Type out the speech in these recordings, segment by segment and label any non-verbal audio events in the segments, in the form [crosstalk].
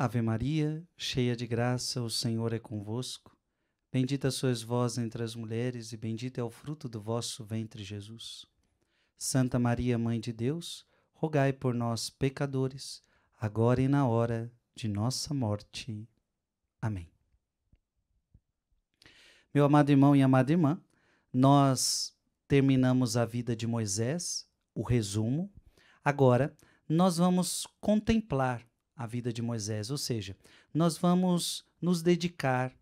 Ave Maria, cheia de graça, o Senhor é convosco. Bendita sois vós entre as mulheres, e bendito é o fruto do vosso ventre, Jesus. Santa Maria, Mãe de Deus, rogai por nós, pecadores, agora e na hora de nossa morte. Amém. Meu amado irmão e amada irmã, nós terminamos a vida de Moisés, o resumo. Agora, nós vamos contemplar a vida de Moisés. Ou seja, nós vamos nos dedicar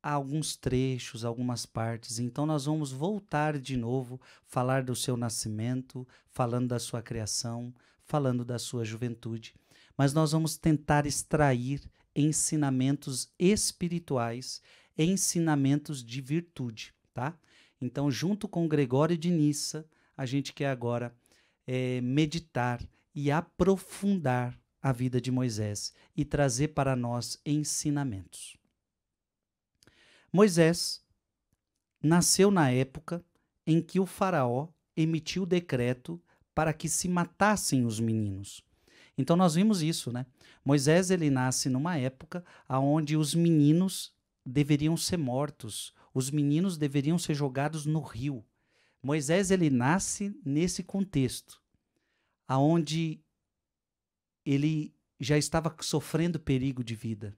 a alguns trechos, algumas partes. Então nós vamos voltar de novo, falar do seu nascimento, falando da sua criação, falando da sua juventude. Mas nós vamos tentar extrair ensinamentos espirituais, ensinamentos de virtude, tá? Então, junto com Gregório de Nissa, a gente quer agora é, meditar e aprofundar a vida de Moisés e trazer para nós ensinamentos. Moisés nasceu na época em que o Faraó emitiu decreto para que se matassem os meninos. Então nós vimos isso, né? Moisés ele nasce numa época aonde os meninos deveriam ser mortos, os meninos deveriam ser jogados no rio. Moisés ele nasce nesse contexto, aonde ele já estava sofrendo perigo de vida.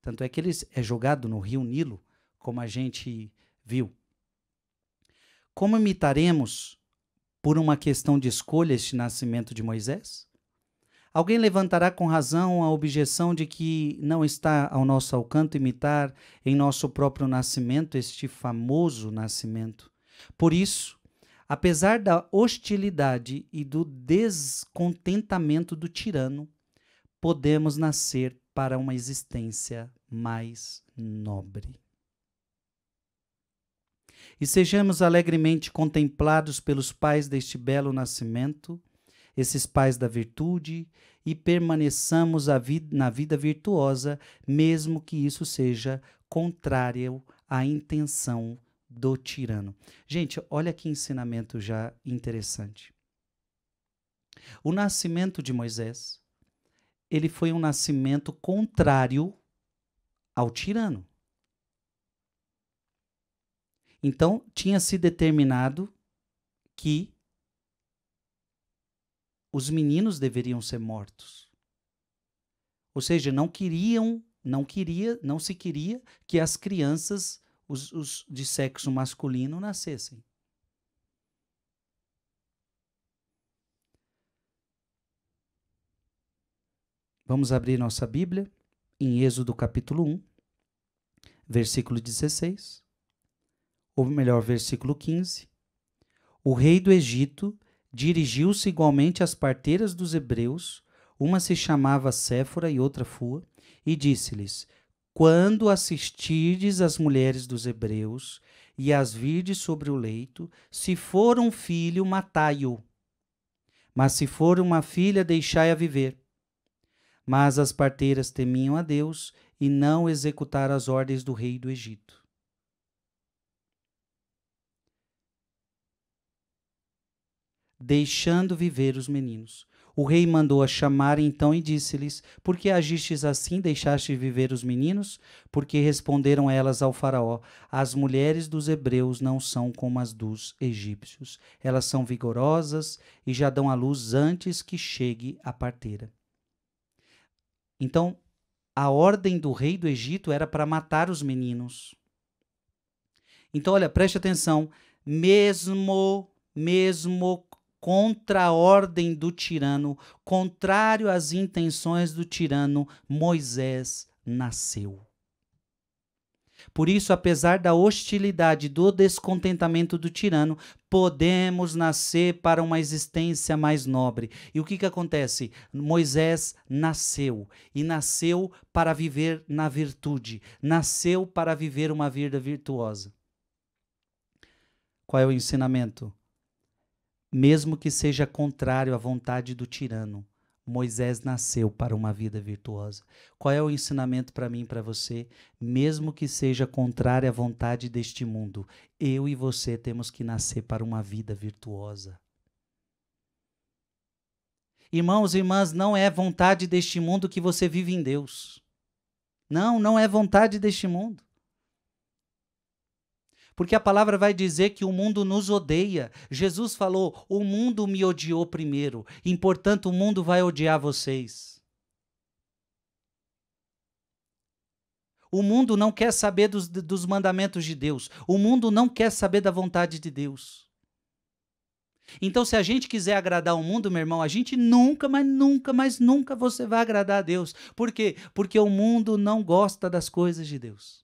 Tanto é que ele é jogado no rio Nilo, como a gente viu. Como imitaremos, por uma questão de escolha, este nascimento de Moisés? Alguém levantará com razão a objeção de que não está ao nosso alcance imitar em nosso próprio nascimento este famoso nascimento. Por isso, Apesar da hostilidade e do descontentamento do tirano, podemos nascer para uma existência mais nobre. E sejamos alegremente contemplados pelos pais deste belo nascimento, esses pais da virtude, e permaneçamos vid na vida virtuosa, mesmo que isso seja contrário à intenção do tirano. Gente, olha que ensinamento já interessante. O nascimento de Moisés, ele foi um nascimento contrário ao tirano. Então, tinha se determinado que os meninos deveriam ser mortos. Ou seja, não queriam, não queria, não se queria que as crianças os, os de sexo masculino nascessem. Vamos abrir nossa Bíblia em Êxodo capítulo 1, versículo 16, ou melhor, versículo 15. O rei do Egito dirigiu-se igualmente às parteiras dos hebreus, uma se chamava Séfora e outra Fua, e disse-lhes: quando assistides as mulheres dos hebreus e as virdes sobre o leito, se for um filho, matai-o. Mas se for uma filha, deixai-a viver. Mas as parteiras temiam a Deus e não executaram as ordens do rei do Egito. Deixando viver os meninos. O rei mandou a chamar então e disse-lhes: Por que agistes assim, deixaste viver os meninos? Porque responderam elas ao Faraó: As mulheres dos hebreus não são como as dos egípcios. Elas são vigorosas e já dão à luz antes que chegue a parteira. Então, a ordem do rei do Egito era para matar os meninos. Então, olha, preste atenção. Mesmo, mesmo contra a ordem do tirano, contrário às intenções do tirano, Moisés nasceu. Por isso, apesar da hostilidade, do descontentamento do tirano, podemos nascer para uma existência mais nobre. E o que, que acontece? Moisés nasceu, e nasceu para viver na virtude, nasceu para viver uma vida virtuosa. Qual é o ensinamento? mesmo que seja contrário à vontade do tirano. Moisés nasceu para uma vida virtuosa. Qual é o ensinamento para mim e para você? Mesmo que seja contrário à vontade deste mundo, eu e você temos que nascer para uma vida virtuosa. Irmãos e irmãs, não é vontade deste mundo que você vive em Deus. Não, não é vontade deste mundo. Porque a palavra vai dizer que o mundo nos odeia. Jesus falou: o mundo me odiou primeiro, e portanto o mundo vai odiar vocês. O mundo não quer saber dos, dos mandamentos de Deus. O mundo não quer saber da vontade de Deus. Então, se a gente quiser agradar o mundo, meu irmão, a gente nunca, mas nunca, mas nunca você vai agradar a Deus. Por quê? Porque o mundo não gosta das coisas de Deus.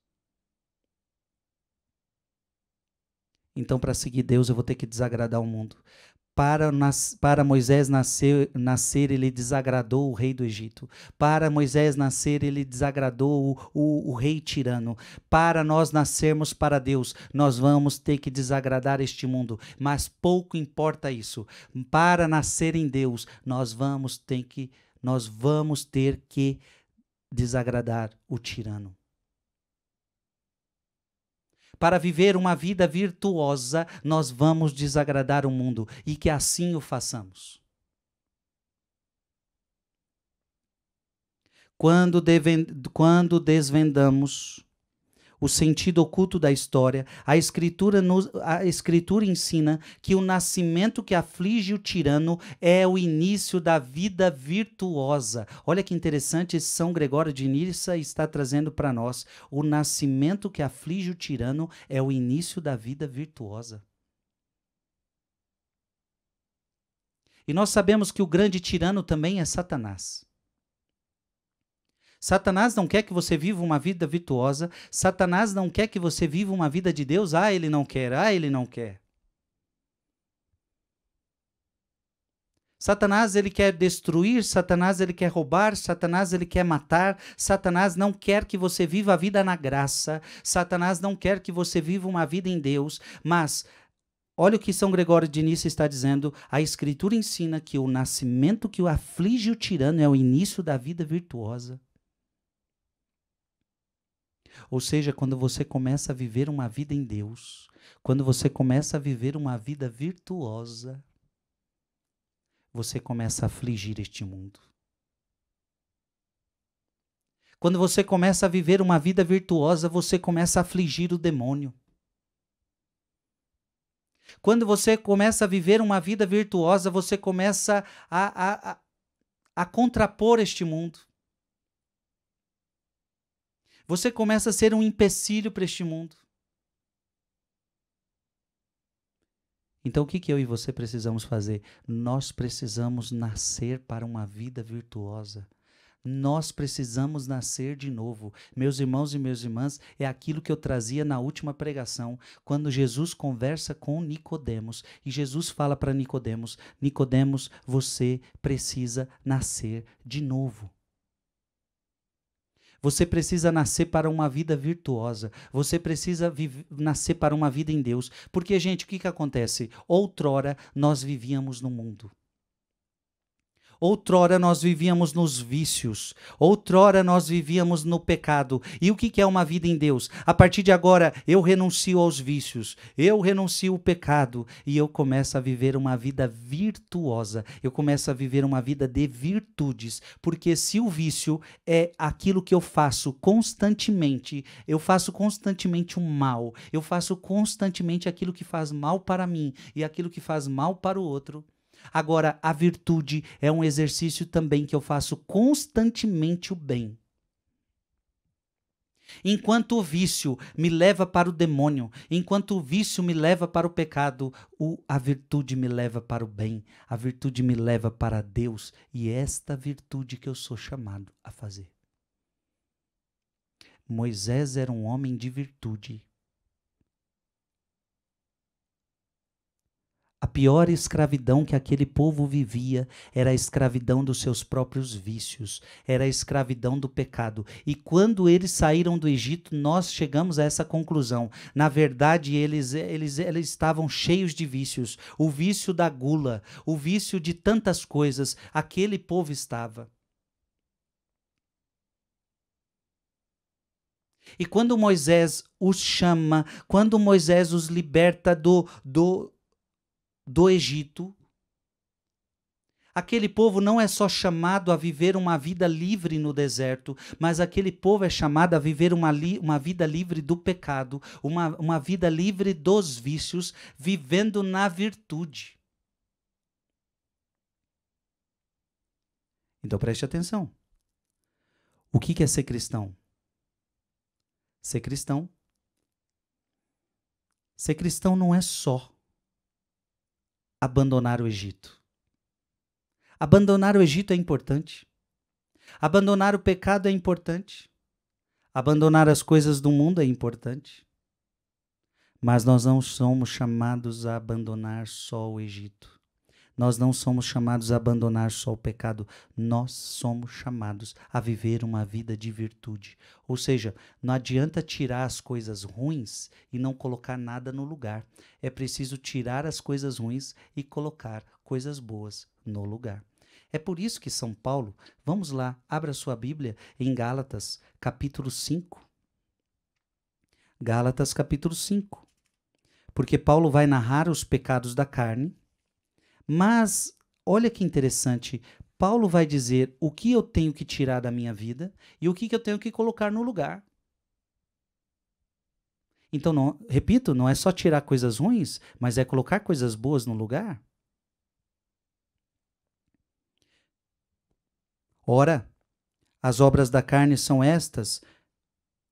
Então, para seguir Deus, eu vou ter que desagradar o mundo. Para, para, Moisés nascer, nascer, ele desagradou o rei do Egito. Para Moisés nascer, ele desagradou o, o, o, rei tirano. Para nós nascermos para Deus, nós vamos ter que desagradar este mundo. Mas pouco importa isso. Para nascer em Deus, nós vamos ter que, nós vamos ter que desagradar o tirano. Para viver uma vida virtuosa, nós vamos desagradar o mundo e que assim o façamos. Quando, deve, quando desvendamos o sentido oculto da história, a escritura, nos, a escritura ensina que o nascimento que aflige o tirano é o início da vida virtuosa. Olha que interessante, São Gregório de Nissa está trazendo para nós. O nascimento que aflige o tirano é o início da vida virtuosa. E nós sabemos que o grande tirano também é Satanás. Satanás não quer que você viva uma vida virtuosa. Satanás não quer que você viva uma vida de Deus. Ah, ele não quer. Ah, ele não quer. Satanás ele quer destruir, Satanás ele quer roubar, Satanás ele quer matar, Satanás não quer que você viva a vida na graça, Satanás não quer que você viva uma vida em Deus, mas olha o que São Gregório de Nice está dizendo, a escritura ensina que o nascimento que o aflige o tirano é o início da vida virtuosa. Ou seja, quando você começa a viver uma vida em Deus, quando você começa a viver uma vida virtuosa, você começa a afligir este mundo. Quando você começa a viver uma vida virtuosa, você começa a afligir o demônio. Quando você começa a viver uma vida virtuosa, você começa a, a, a, a contrapor este mundo você começa a ser um empecilho para este mundo. Então, o que, que eu e você precisamos fazer? Nós precisamos nascer para uma vida virtuosa. Nós precisamos nascer de novo. Meus irmãos e minhas irmãs, é aquilo que eu trazia na última pregação, quando Jesus conversa com Nicodemos e Jesus fala para Nicodemos: Nicodemos, você precisa nascer de novo. Você precisa nascer para uma vida virtuosa. Você precisa nascer para uma vida em Deus. Porque, gente, o que, que acontece? Outrora nós vivíamos no mundo. Outrora nós vivíamos nos vícios, outrora nós vivíamos no pecado. E o que é uma vida em Deus? A partir de agora, eu renuncio aos vícios, eu renuncio o pecado e eu começo a viver uma vida virtuosa, eu começo a viver uma vida de virtudes, porque se o vício é aquilo que eu faço constantemente, eu faço constantemente o mal, eu faço constantemente aquilo que faz mal para mim e aquilo que faz mal para o outro Agora, a virtude é um exercício também que eu faço constantemente o bem. Enquanto o vício me leva para o demônio, enquanto o vício me leva para o pecado, o, a virtude me leva para o bem, a virtude me leva para Deus, e é esta virtude que eu sou chamado a fazer. Moisés era um homem de virtude. A pior escravidão que aquele povo vivia era a escravidão dos seus próprios vícios, era a escravidão do pecado. E quando eles saíram do Egito, nós chegamos a essa conclusão. Na verdade, eles, eles, eles estavam cheios de vícios o vício da gula, o vício de tantas coisas. Aquele povo estava. E quando Moisés os chama, quando Moisés os liberta do, do do Egito, aquele povo não é só chamado a viver uma vida livre no deserto, mas aquele povo é chamado a viver uma, li, uma vida livre do pecado, uma, uma vida livre dos vícios, vivendo na virtude. Então preste atenção. O que é ser cristão? Ser cristão. Ser cristão não é só abandonar o Egito. Abandonar o Egito é importante. Abandonar o pecado é importante. Abandonar as coisas do mundo é importante. Mas nós não somos chamados a abandonar só o Egito. Nós não somos chamados a abandonar só o pecado, nós somos chamados a viver uma vida de virtude. Ou seja, não adianta tirar as coisas ruins e não colocar nada no lugar. É preciso tirar as coisas ruins e colocar coisas boas no lugar. É por isso que São Paulo, vamos lá, abra sua Bíblia em Gálatas, capítulo 5. Gálatas, capítulo 5. Porque Paulo vai narrar os pecados da carne mas olha que interessante. Paulo vai dizer o que eu tenho que tirar da minha vida e o que, que eu tenho que colocar no lugar. Então, não, repito, não é só tirar coisas ruins, mas é colocar coisas boas no lugar. Ora, as obras da carne são estas,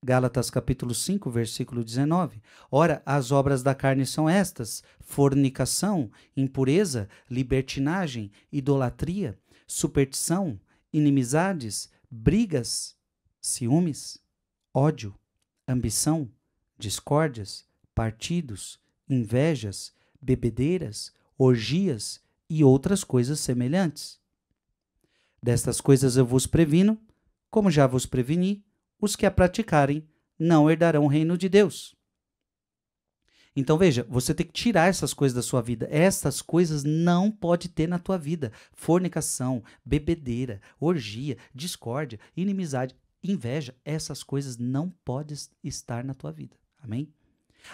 Gálatas capítulo 5, versículo 19. Ora, as obras da carne são estas: fornicação, impureza, libertinagem, idolatria, superstição, inimizades, brigas, ciúmes, ódio, ambição, discórdias, partidos, invejas, bebedeiras, orgias e outras coisas semelhantes. Destas coisas eu vos previno, como já vos preveni os que a praticarem não herdarão o reino de Deus. Então veja, você tem que tirar essas coisas da sua vida. Essas coisas não pode ter na tua vida. Fornicação, bebedeira, orgia, discórdia, inimizade, inveja, essas coisas não podem estar na tua vida. Amém?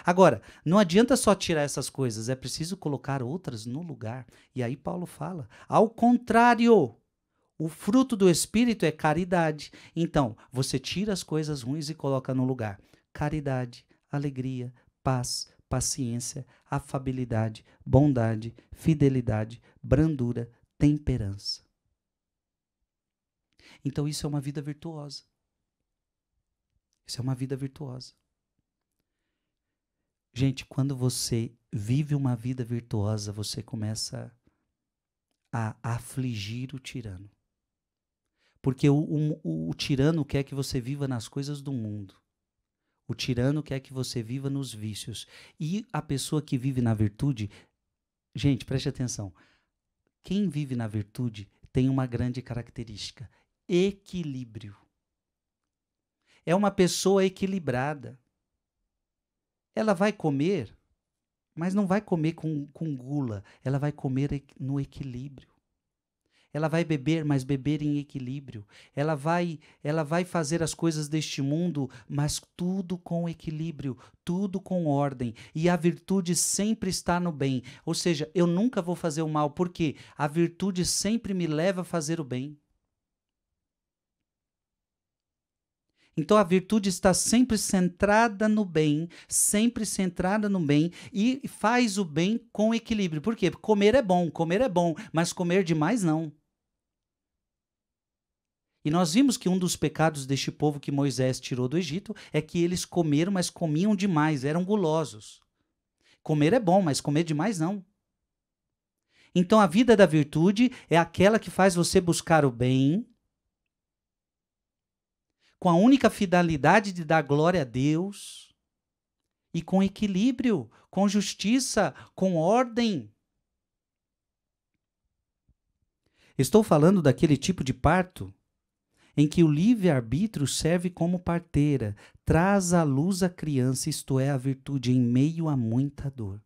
Agora, não adianta só tirar essas coisas, é preciso colocar outras no lugar. E aí Paulo fala: ao contrário, o fruto do Espírito é caridade. Então, você tira as coisas ruins e coloca no lugar. Caridade, alegria, paz, paciência, afabilidade, bondade, fidelidade, brandura, temperança. Então, isso é uma vida virtuosa. Isso é uma vida virtuosa. Gente, quando você vive uma vida virtuosa, você começa a afligir o tirano. Porque o, o, o tirano quer que você viva nas coisas do mundo. O tirano quer que você viva nos vícios. E a pessoa que vive na virtude. Gente, preste atenção. Quem vive na virtude tem uma grande característica: equilíbrio. É uma pessoa equilibrada. Ela vai comer, mas não vai comer com, com gula. Ela vai comer no equilíbrio. Ela vai beber, mas beber em equilíbrio. Ela vai, ela vai fazer as coisas deste mundo, mas tudo com equilíbrio, tudo com ordem. E a virtude sempre está no bem. Ou seja, eu nunca vou fazer o mal, porque a virtude sempre me leva a fazer o bem. Então a virtude está sempre centrada no bem, sempre centrada no bem e faz o bem com equilíbrio. Por quê? Comer é bom, comer é bom, mas comer demais não. E nós vimos que um dos pecados deste povo que Moisés tirou do Egito é que eles comeram, mas comiam demais, eram gulosos. Comer é bom, mas comer demais não. Então a vida da virtude é aquela que faz você buscar o bem com a única finalidade de dar glória a Deus e com equilíbrio, com justiça, com ordem. Estou falando daquele tipo de parto em que o livre-arbítrio serve como parteira, traz à luz a criança, isto é, a virtude, em meio a muita dor.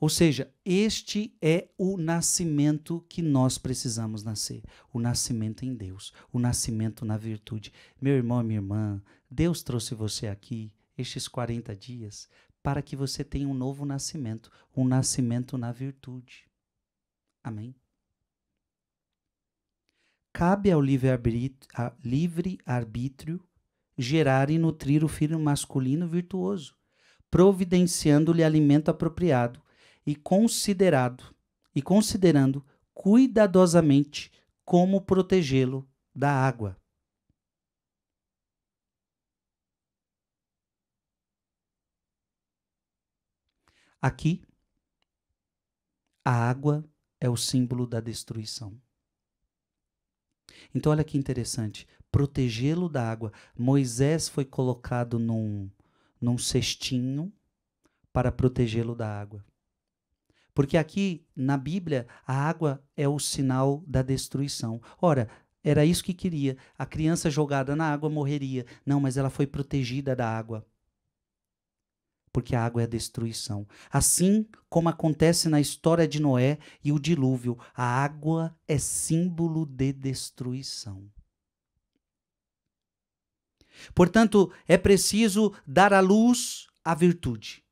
Ou seja, este é o nascimento que nós precisamos nascer: o nascimento em Deus, o nascimento na virtude. Meu irmão, minha irmã, Deus trouxe você aqui estes 40 dias para que você tenha um novo nascimento, um nascimento na virtude. Amém? Cabe ao livre-arbítrio gerar e nutrir o filho masculino virtuoso, providenciando-lhe alimento apropriado e considerado e considerando cuidadosamente como protegê-lo da água. Aqui, a água é o símbolo da destruição. Então, olha que interessante. Protegê-lo da água. Moisés foi colocado num, num cestinho para protegê-lo da água. Porque aqui, na Bíblia, a água é o sinal da destruição. Ora, era isso que queria. A criança jogada na água morreria. Não, mas ela foi protegida da água porque a água é a destruição. Assim como acontece na história de Noé e o dilúvio, a água é símbolo de destruição. Portanto, é preciso dar à luz a virtude,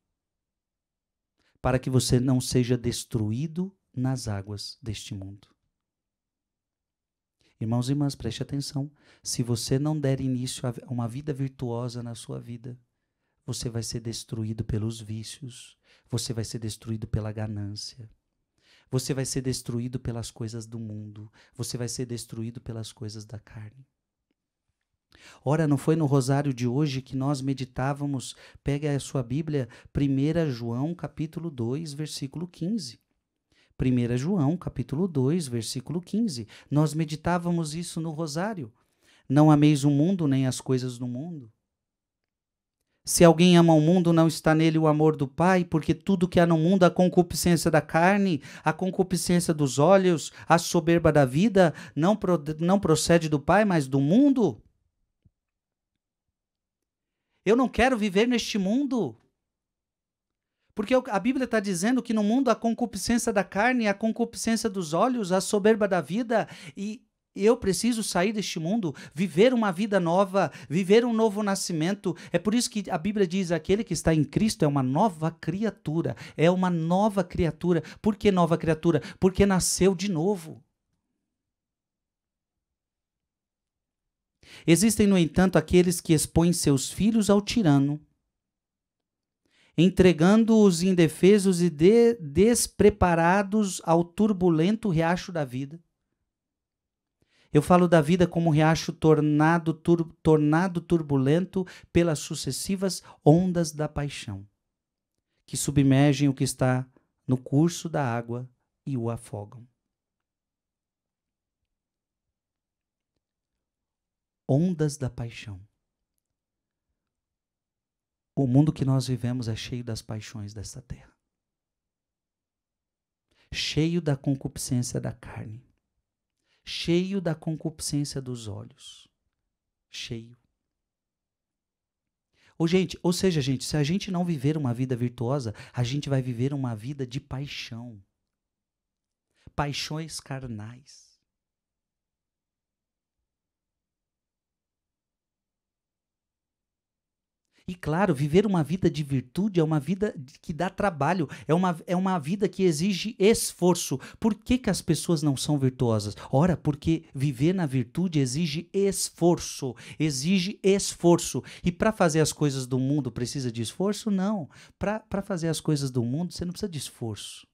para que você não seja destruído nas águas deste mundo. Irmãos e irmãs, preste atenção. Se você não der início a uma vida virtuosa na sua vida, você vai ser destruído pelos vícios, você vai ser destruído pela ganância, você vai ser destruído pelas coisas do mundo, você vai ser destruído pelas coisas da carne. Ora, não foi no rosário de hoje que nós meditávamos, pega a sua Bíblia, 1 João capítulo 2, versículo 15. 1 João capítulo 2, versículo 15. Nós meditávamos isso no rosário. Não ameis o mundo nem as coisas do mundo. Se alguém ama o mundo, não está nele o amor do Pai, porque tudo que há no mundo, a concupiscência da carne, a concupiscência dos olhos, a soberba da vida, não, pro, não procede do Pai, mas do mundo. Eu não quero viver neste mundo. Porque a Bíblia está dizendo que no mundo a concupiscência da carne, a concupiscência dos olhos, a soberba da vida e eu preciso sair deste mundo, viver uma vida nova, viver um novo nascimento. É por isso que a Bíblia diz: aquele que está em Cristo é uma nova criatura. É uma nova criatura. Por que nova criatura? Porque nasceu de novo. Existem, no entanto, aqueles que expõem seus filhos ao tirano, entregando-os indefesos e de despreparados ao turbulento riacho da vida. Eu falo da vida como um riacho tornado, tur tornado turbulento pelas sucessivas ondas da paixão, que submergem o que está no curso da água e o afogam. Ondas da paixão. O mundo que nós vivemos é cheio das paixões desta terra, cheio da concupiscência da carne cheio da concupiscência dos olhos. Cheio. Ou, gente, ou seja, gente, se a gente não viver uma vida virtuosa, a gente vai viver uma vida de paixão. Paixões carnais. E claro, viver uma vida de virtude é uma vida que dá trabalho, é uma, é uma vida que exige esforço. Por que, que as pessoas não são virtuosas? Ora, porque viver na virtude exige esforço, exige esforço. E para fazer as coisas do mundo precisa de esforço? Não. Para fazer as coisas do mundo, você não precisa de esforço.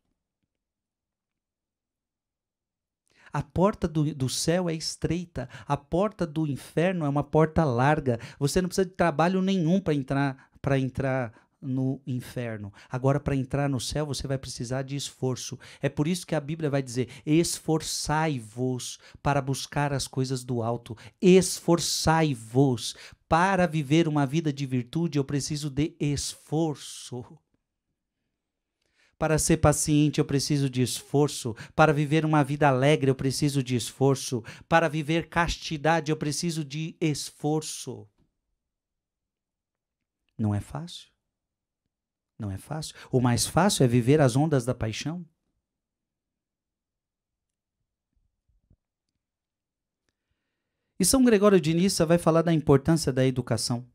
A porta do, do céu é estreita, a porta do inferno é uma porta larga. Você não precisa de trabalho nenhum para entrar para entrar no inferno. Agora, para entrar no céu, você vai precisar de esforço. É por isso que a Bíblia vai dizer: esforçai-vos para buscar as coisas do alto, esforçai-vos. Para viver uma vida de virtude, eu preciso de esforço. Para ser paciente, eu preciso de esforço. Para viver uma vida alegre, eu preciso de esforço. Para viver castidade, eu preciso de esforço. Não é fácil. Não é fácil. O mais fácil é viver as ondas da paixão. E São Gregório de Nissa vai falar da importância da educação.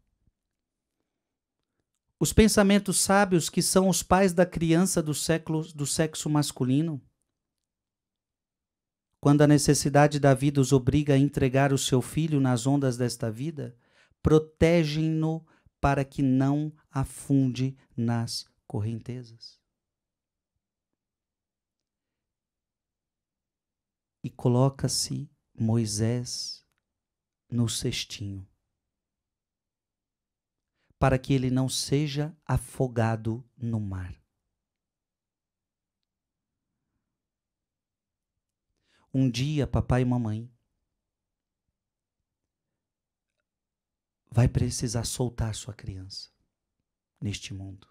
Os pensamentos sábios que são os pais da criança do, século, do sexo masculino, quando a necessidade da vida os obriga a entregar o seu filho nas ondas desta vida, protegem-no para que não afunde nas correntezas. E coloca-se Moisés no cestinho para que ele não seja afogado no mar. Um dia, papai e mamãe vai precisar soltar sua criança neste mundo.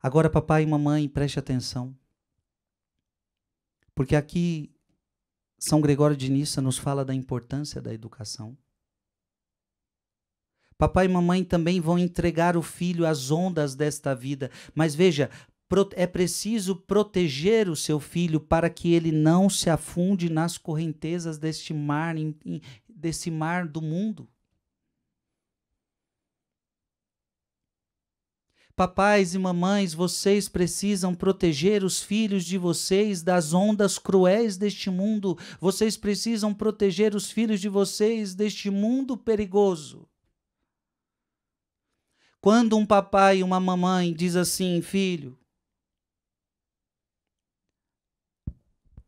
Agora, papai e mamãe, preste atenção. Porque aqui, São Gregório de Nissa nos fala da importância da educação. Papai e mamãe também vão entregar o filho às ondas desta vida. Mas veja, é preciso proteger o seu filho para que ele não se afunde nas correntezas deste mar, desse mar do mundo. Papais e mamães, vocês precisam proteger os filhos de vocês das ondas cruéis deste mundo. Vocês precisam proteger os filhos de vocês deste mundo perigoso. Quando um papai e uma mamãe diz assim, filho,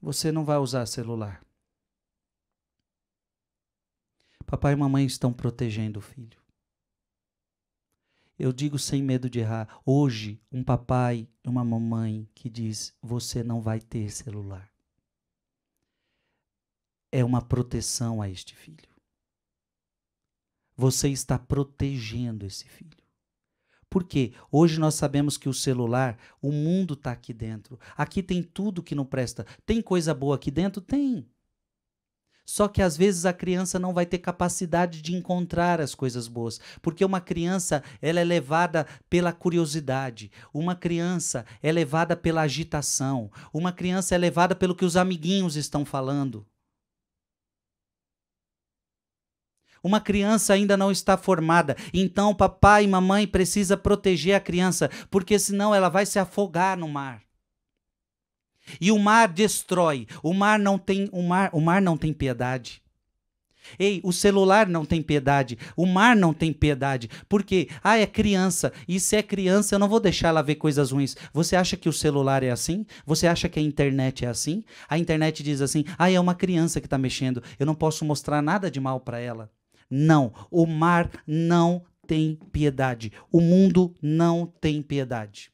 você não vai usar celular. Papai e mamãe estão protegendo o filho. Eu digo sem medo de errar. Hoje, um papai e uma mamãe que diz: Você não vai ter celular. É uma proteção a este filho. Você está protegendo esse filho. Porque hoje nós sabemos que o celular, o mundo está aqui dentro. Aqui tem tudo que não presta. Tem coisa boa aqui dentro? Tem. Só que às vezes a criança não vai ter capacidade de encontrar as coisas boas, porque uma criança ela é levada pela curiosidade, uma criança é levada pela agitação, uma criança é levada pelo que os amiguinhos estão falando. Uma criança ainda não está formada, então papai e mamãe precisa proteger a criança, porque senão ela vai se afogar no mar. E o mar destrói. O mar não tem, o mar, o mar não tem piedade. Ei, o celular não tem piedade, o mar não tem piedade, porque ah, é criança, e se é criança eu não vou deixar ela ver coisas ruins. Você acha que o celular é assim? Você acha que a internet é assim? A internet diz assim: "Ah, é uma criança que está mexendo, eu não posso mostrar nada de mal para ela". Não, o mar não tem piedade. O mundo não tem piedade.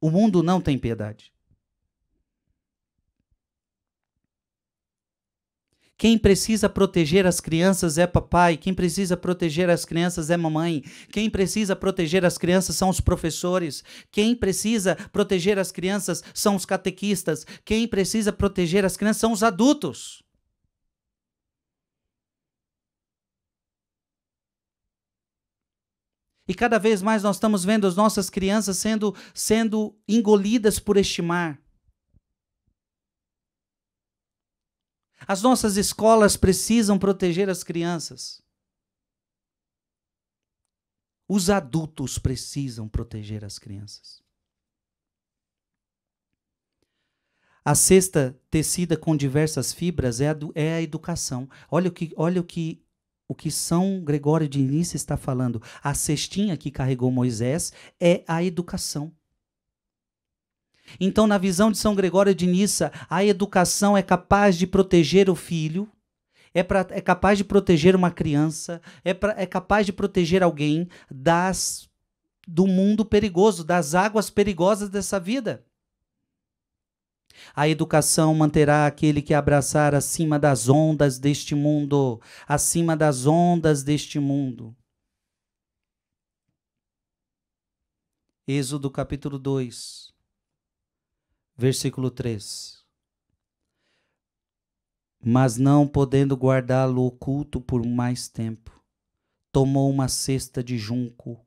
O mundo não tem piedade. Quem precisa proteger as crianças é papai, quem precisa proteger as crianças é mamãe, quem precisa proteger as crianças são os professores, quem precisa proteger as crianças são os catequistas, quem precisa proteger as crianças são os adultos. E cada vez mais nós estamos vendo as nossas crianças sendo, sendo engolidas por este mar. As nossas escolas precisam proteger as crianças. Os adultos precisam proteger as crianças. A cesta tecida com diversas fibras é a, é a educação. Olha o que, olha o que o que São Gregório de Nice está falando, a cestinha que carregou Moisés é a educação. Então, na visão de São Gregório de Nissa, a educação é capaz de proteger o filho, é, pra, é capaz de proteger uma criança, é, pra, é capaz de proteger alguém das do mundo perigoso, das águas perigosas dessa vida. A educação manterá aquele que abraçar acima das ondas deste mundo, acima das ondas deste mundo. Êxodo capítulo 2, versículo 3. Mas não podendo guardá-lo oculto por mais tempo, tomou uma cesta de junco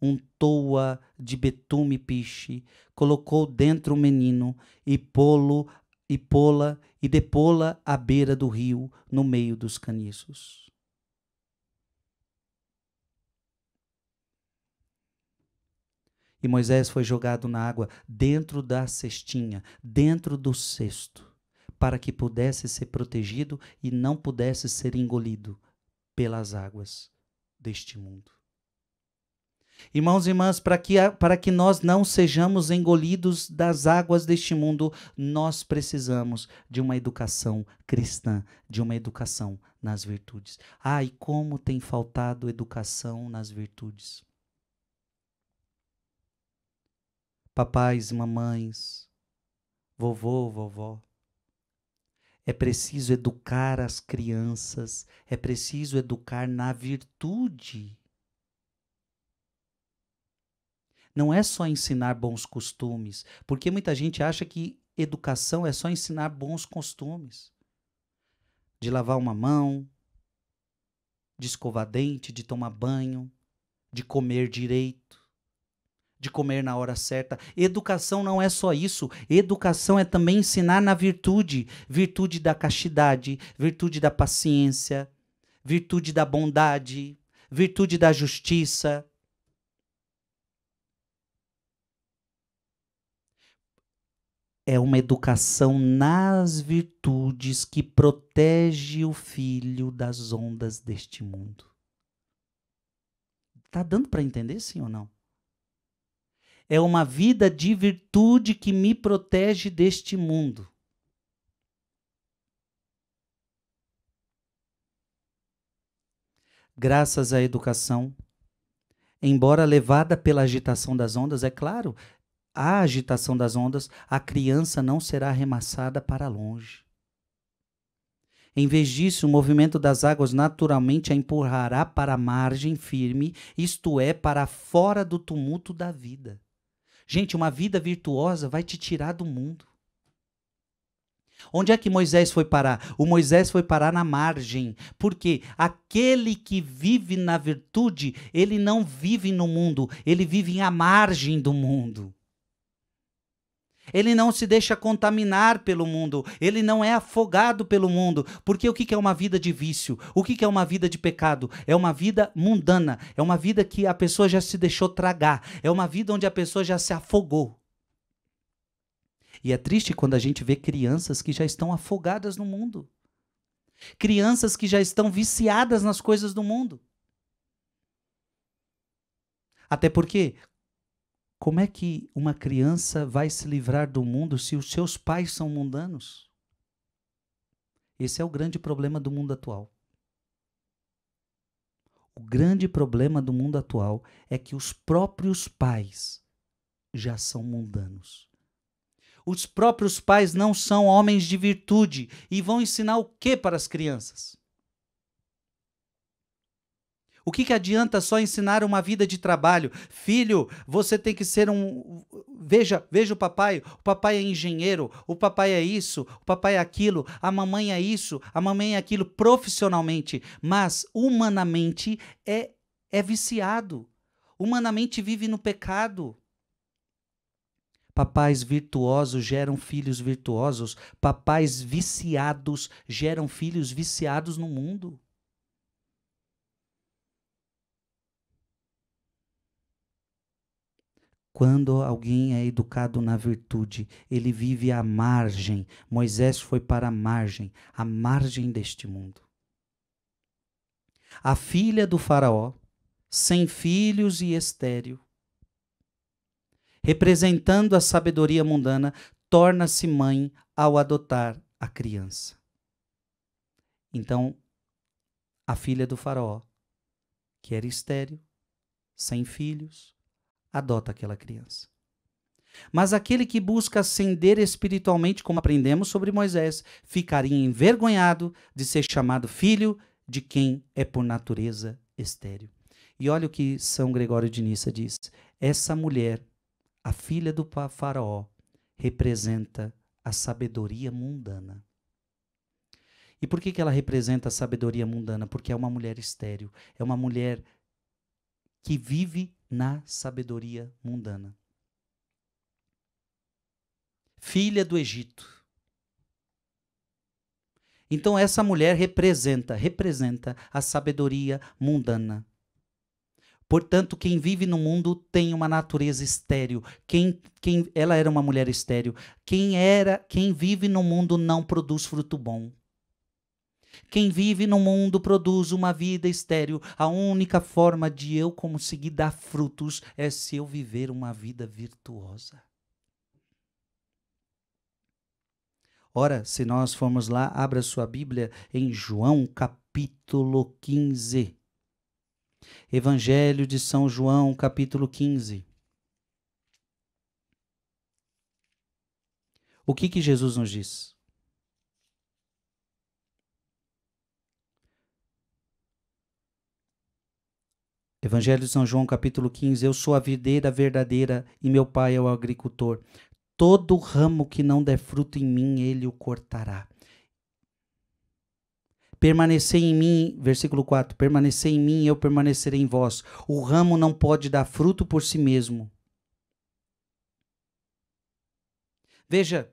untou-a de betume piche, colocou dentro o menino e pô-lo e pô-la e depô-la à beira do rio, no meio dos caniços. E Moisés foi jogado na água, dentro da cestinha, dentro do cesto, para que pudesse ser protegido e não pudesse ser engolido pelas águas deste mundo. Irmãos e irmãs, para que, para que nós não sejamos engolidos das águas deste mundo, nós precisamos de uma educação cristã, de uma educação nas virtudes. Ah, e como tem faltado educação nas virtudes. Papais, mamães, vovô, vovó. É preciso educar as crianças, é preciso educar na virtude não é só ensinar bons costumes, porque muita gente acha que educação é só ensinar bons costumes. De lavar uma mão, de escovar dente, de tomar banho, de comer direito, de comer na hora certa. Educação não é só isso. Educação é também ensinar na virtude virtude da castidade, virtude da paciência, virtude da bondade, virtude da justiça, é uma educação nas virtudes que protege o filho das ondas deste mundo. Tá dando para entender sim ou não? É uma vida de virtude que me protege deste mundo. Graças à educação, embora levada pela agitação das ondas, é claro, à agitação das ondas, a criança não será arremessada para longe. Em vez disso, o movimento das águas naturalmente a empurrará para a margem firme, isto é, para fora do tumulto da vida. Gente, uma vida virtuosa vai te tirar do mundo. Onde é que Moisés foi parar? O Moisés foi parar na margem, porque aquele que vive na virtude, ele não vive no mundo, ele vive à margem do mundo. Ele não se deixa contaminar pelo mundo, ele não é afogado pelo mundo, porque o que é uma vida de vício? O que é uma vida de pecado? É uma vida mundana, é uma vida que a pessoa já se deixou tragar, é uma vida onde a pessoa já se afogou. E é triste quando a gente vê crianças que já estão afogadas no mundo, crianças que já estão viciadas nas coisas do mundo. Até porque, como é que uma criança vai se livrar do mundo se os seus pais são mundanos? Esse é o grande problema do mundo atual. O grande problema do mundo atual é que os próprios pais já são mundanos. Os próprios pais não são homens de virtude e vão ensinar o que para as crianças? O que, que adianta só ensinar uma vida de trabalho? Filho, você tem que ser um. Veja, veja o papai. O papai é engenheiro, o papai é isso, o papai é aquilo, a mamãe é isso, a mamãe é aquilo profissionalmente. Mas humanamente é, é viciado. Humanamente vive no pecado. Papais virtuosos geram filhos virtuosos. Papais viciados geram filhos viciados no mundo. Quando alguém é educado na virtude, ele vive à margem. Moisés foi para a margem, a margem deste mundo. A filha do Faraó, sem filhos e estéril, representando a sabedoria mundana, torna-se mãe ao adotar a criança. Então, a filha do Faraó, que era estéril, sem filhos, adota aquela criança. Mas aquele que busca ascender espiritualmente, como aprendemos sobre Moisés, ficaria envergonhado de ser chamado filho de quem é por natureza estéril. E olha o que São Gregório de Nissa diz: essa mulher, a filha do faraó, representa a sabedoria mundana. E por que, que ela representa a sabedoria mundana? Porque é uma mulher estéril, é uma mulher que vive na sabedoria mundana. Filha do Egito. Então essa mulher representa, representa a sabedoria mundana. Portanto, quem vive no mundo tem uma natureza estéril. Quem, quem, ela era uma mulher estéril. Quem era, quem vive no mundo não produz fruto bom. Quem vive no mundo produz uma vida estéril. A única forma de eu conseguir dar frutos é se eu viver uma vida virtuosa. Ora, se nós formos lá, abra sua Bíblia em João capítulo 15. Evangelho de São João, capítulo 15. O que que Jesus nos diz? Evangelho de São João, capítulo 15: Eu sou a videira verdadeira e meu pai é o agricultor. Todo ramo que não der fruto em mim, ele o cortará. Permanecer em mim, versículo 4: Permanecer em mim, eu permanecerei em vós. O ramo não pode dar fruto por si mesmo. Veja,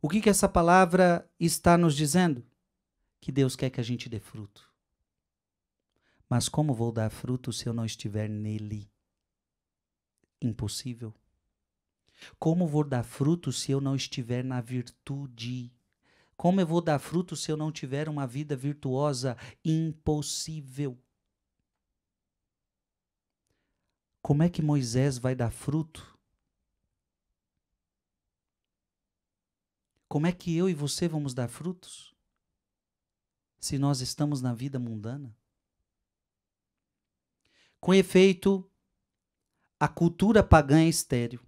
o que, que essa palavra está nos dizendo? Que Deus quer que a gente dê fruto. Mas como vou dar fruto se eu não estiver nele? Impossível. Como vou dar fruto se eu não estiver na virtude? Como eu vou dar fruto se eu não tiver uma vida virtuosa? Impossível. Como é que Moisés vai dar fruto? Como é que eu e você vamos dar frutos? Se nós estamos na vida mundana? Com efeito, a cultura pagã é estéril,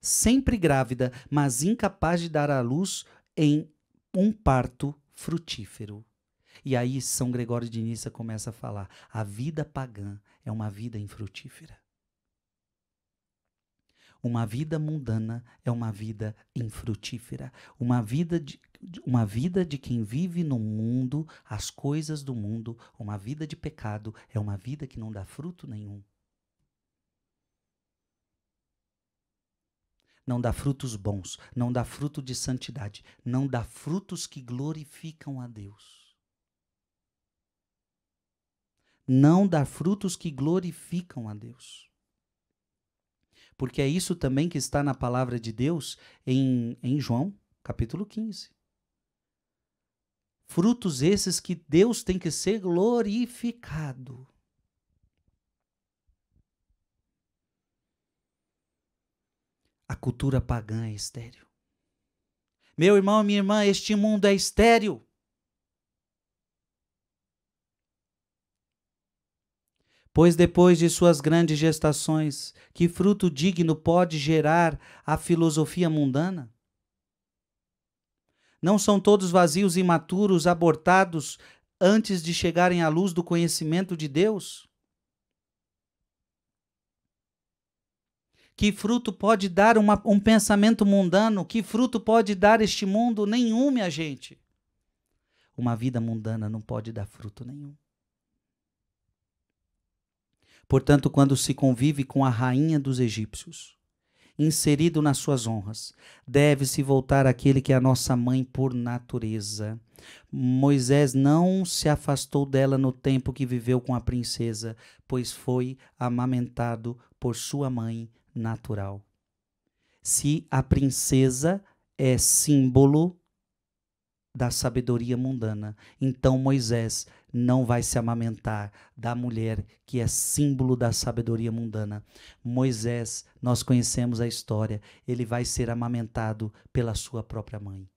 sempre grávida, mas incapaz de dar à luz em um parto frutífero. E aí São Gregório de Nissa começa a falar: a vida pagã é uma vida infrutífera. Uma vida mundana é uma vida infrutífera, uma vida de uma vida de quem vive no mundo, as coisas do mundo, uma vida de pecado é uma vida que não dá fruto nenhum. Não dá frutos bons, não dá fruto de santidade, não dá frutos que glorificam a Deus. Não dá frutos que glorificam a Deus porque é isso também que está na palavra de Deus em, em João, capítulo 15. Frutos esses que Deus tem que ser glorificado. A cultura pagã é estéreo. Meu irmão, minha irmã, este mundo é estéreo. Pois depois de suas grandes gestações, que fruto digno pode gerar a filosofia mundana? Não são todos vazios imaturos abortados antes de chegarem à luz do conhecimento de Deus? Que fruto pode dar uma, um pensamento mundano? Que fruto pode dar este mundo? Nenhum, minha gente. Uma vida mundana não pode dar fruto nenhum. Portanto, quando se convive com a rainha dos egípcios, inserido nas suas honras, deve-se voltar àquele que é a nossa mãe por natureza. Moisés não se afastou dela no tempo que viveu com a princesa, pois foi amamentado por sua mãe natural. Se a princesa é símbolo da sabedoria mundana, então Moisés não vai se amamentar da mulher que é símbolo da sabedoria mundana. Moisés, nós conhecemos a história, ele vai ser amamentado pela sua própria mãe.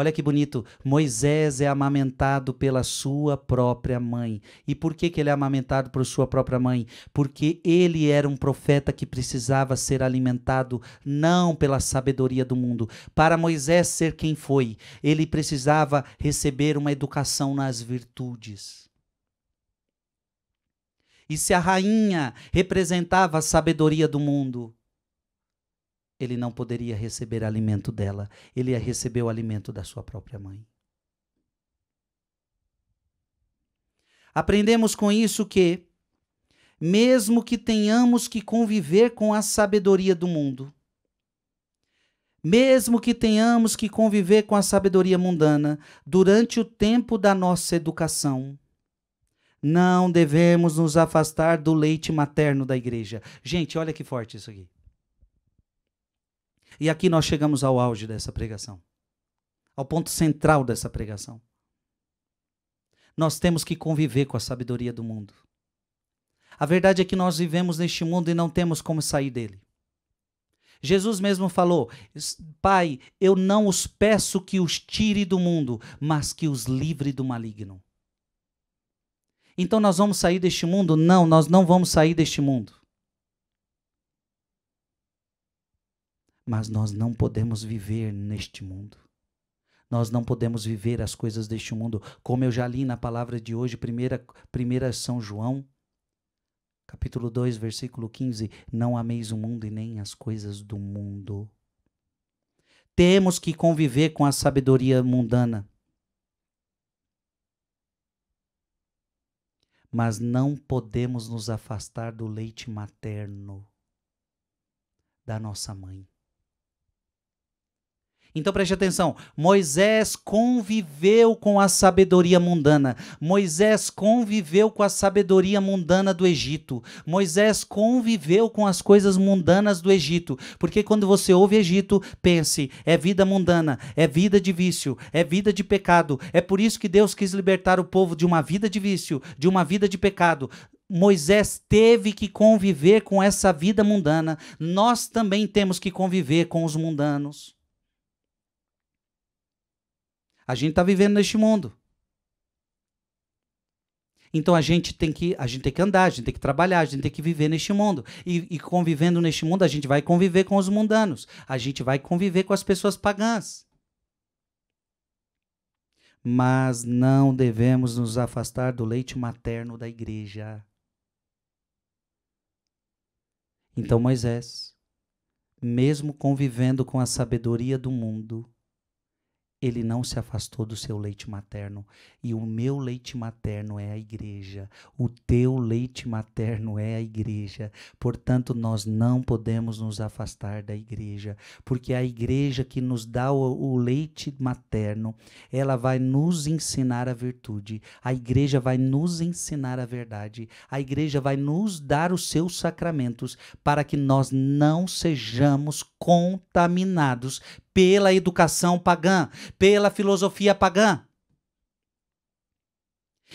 Olha que bonito. Moisés é amamentado pela sua própria mãe. E por que, que ele é amamentado por sua própria mãe? Porque ele era um profeta que precisava ser alimentado não pela sabedoria do mundo. Para Moisés ser quem foi, ele precisava receber uma educação nas virtudes. E se a rainha representava a sabedoria do mundo, ele não poderia receber alimento dela, ele ia receber o alimento da sua própria mãe. Aprendemos com isso que, mesmo que tenhamos que conviver com a sabedoria do mundo, mesmo que tenhamos que conviver com a sabedoria mundana durante o tempo da nossa educação, não devemos nos afastar do leite materno da igreja. Gente, olha que forte isso aqui. E aqui nós chegamos ao auge dessa pregação, ao ponto central dessa pregação. Nós temos que conviver com a sabedoria do mundo. A verdade é que nós vivemos neste mundo e não temos como sair dele. Jesus mesmo falou: Pai, eu não os peço que os tire do mundo, mas que os livre do maligno. Então nós vamos sair deste mundo? Não, nós não vamos sair deste mundo. Mas nós não podemos viver neste mundo. Nós não podemos viver as coisas deste mundo. Como eu já li na palavra de hoje, primeira, primeira São João, capítulo 2, versículo 15: Não ameis o mundo e nem as coisas do mundo. Temos que conviver com a sabedoria mundana. Mas não podemos nos afastar do leite materno da nossa mãe. Então preste atenção: Moisés conviveu com a sabedoria mundana. Moisés conviveu com a sabedoria mundana do Egito. Moisés conviveu com as coisas mundanas do Egito. Porque quando você ouve Egito, pense: é vida mundana, é vida de vício, é vida de pecado. É por isso que Deus quis libertar o povo de uma vida de vício, de uma vida de pecado. Moisés teve que conviver com essa vida mundana. Nós também temos que conviver com os mundanos. A gente está vivendo neste mundo. Então a gente tem que a gente tem que andar, a gente tem que trabalhar, a gente tem que viver neste mundo. E, e, convivendo neste mundo, a gente vai conviver com os mundanos, a gente vai conviver com as pessoas pagãs. Mas não devemos nos afastar do leite materno da igreja. Então Moisés, mesmo convivendo com a sabedoria do mundo, ele não se afastou do seu leite materno. E o meu leite materno é a igreja. O teu leite materno é a igreja. Portanto, nós não podemos nos afastar da igreja, porque a igreja que nos dá o, o leite materno, ela vai nos ensinar a virtude. A igreja vai nos ensinar a verdade. A igreja vai nos dar os seus sacramentos para que nós não sejamos contaminados pela educação pagã, pela filosofia pagã.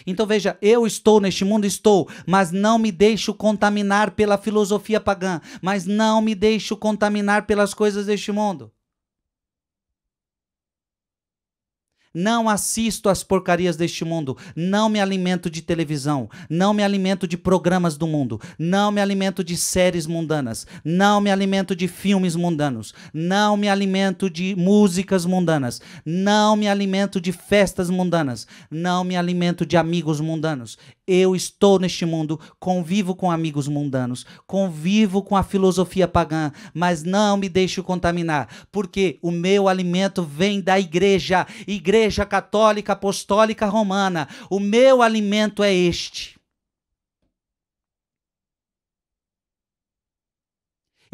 Então veja, eu estou neste mundo, estou, mas não me deixo contaminar pela filosofia pagã, mas não me deixo contaminar pelas coisas deste mundo. Não assisto às porcarias deste mundo. Não me alimento de televisão. Não me alimento de programas do mundo. Não me alimento de séries mundanas. Não me alimento de filmes mundanos. Não me alimento de músicas mundanas. Não me alimento de festas mundanas. Não me alimento de amigos mundanos. Eu estou neste mundo, convivo com amigos mundanos, convivo com a filosofia pagã, mas não me deixo contaminar, porque o meu alimento vem da igreja. Igreja Igreja Católica Apostólica Romana. O meu alimento é este.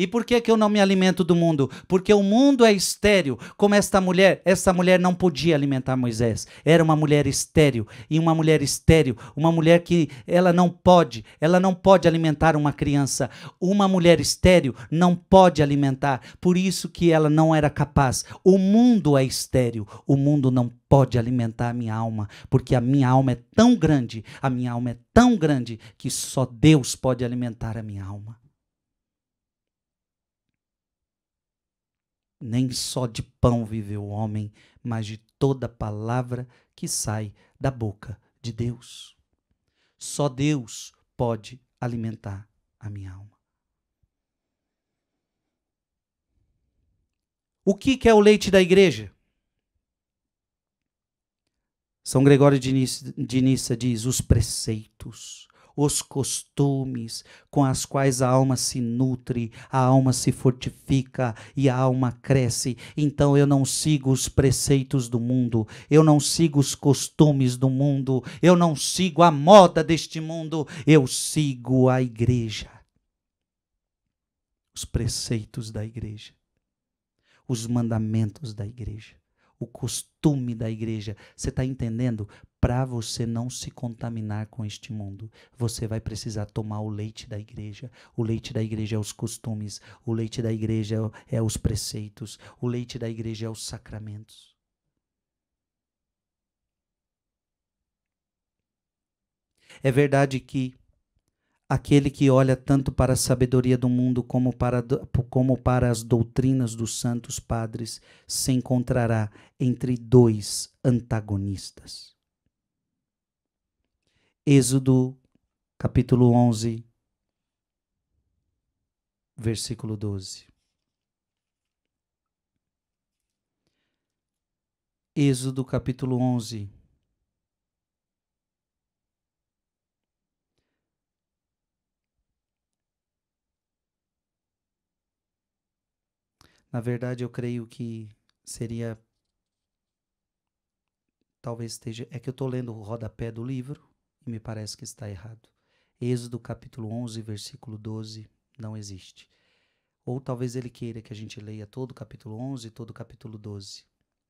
E por que, que eu não me alimento do mundo? Porque o mundo é estéril, como esta mulher. Esta mulher não podia alimentar Moisés. Era uma mulher estéril. E uma mulher estéril, uma mulher que ela não pode, ela não pode alimentar uma criança. Uma mulher estéril não pode alimentar. Por isso que ela não era capaz. O mundo é estéril. O mundo não pode alimentar a minha alma, porque a minha alma é tão grande, a minha alma é tão grande que só Deus pode alimentar a minha alma. Nem só de pão vive o homem, mas de toda palavra que sai da boca de Deus. Só Deus pode alimentar a minha alma. O que, que é o leite da igreja? São Gregório de Nissa, de Nissa diz: os preceitos, os costumes com as quais a alma se nutre, a alma se fortifica e a alma cresce. Então eu não sigo os preceitos do mundo, eu não sigo os costumes do mundo, eu não sigo a moda deste mundo, eu sigo a igreja. Os preceitos da igreja, os mandamentos da igreja o costume da igreja. Você está entendendo? para você não se contaminar com este mundo, você vai precisar tomar o leite da igreja. O leite da igreja é os costumes, o leite da igreja é os preceitos, o leite da igreja é os sacramentos. É verdade que aquele que olha tanto para a sabedoria do mundo como para, como para as doutrinas dos santos padres se encontrará entre dois antagonistas. Êxodo, capítulo 11, versículo 12. Êxodo, capítulo 11. Na verdade, eu creio que seria. Talvez esteja. É que eu estou lendo o rodapé do livro e me parece que está errado. Êxodo capítulo 11, versículo 12, não existe. Ou talvez ele queira que a gente leia todo o capítulo 11 e todo o capítulo 12,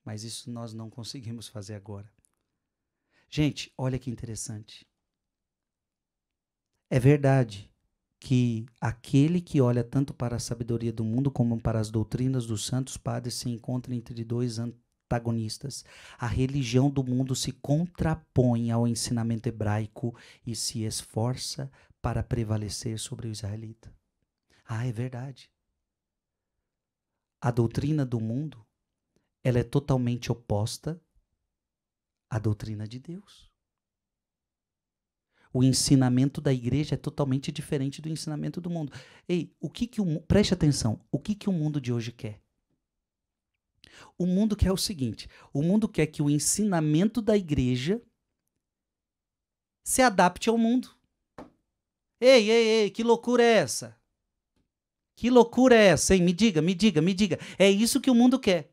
mas isso nós não conseguimos fazer agora. Gente, olha que interessante. É verdade que aquele que olha tanto para a sabedoria do mundo como para as doutrinas dos santos padres se encontra entre dois antagonistas. A religião do mundo se contrapõe ao ensinamento hebraico e se esforça para prevalecer sobre o israelita. Ah, é verdade. A doutrina do mundo, ela é totalmente oposta à doutrina de Deus. O ensinamento da igreja é totalmente diferente do ensinamento do mundo. Ei, o que que o preste atenção? O que que o mundo de hoje quer? O mundo quer o seguinte: o mundo quer que o ensinamento da igreja se adapte ao mundo. Ei, ei, ei, que loucura é essa? Que loucura é essa, hein? Me diga, me diga, me diga. É isso que o mundo quer.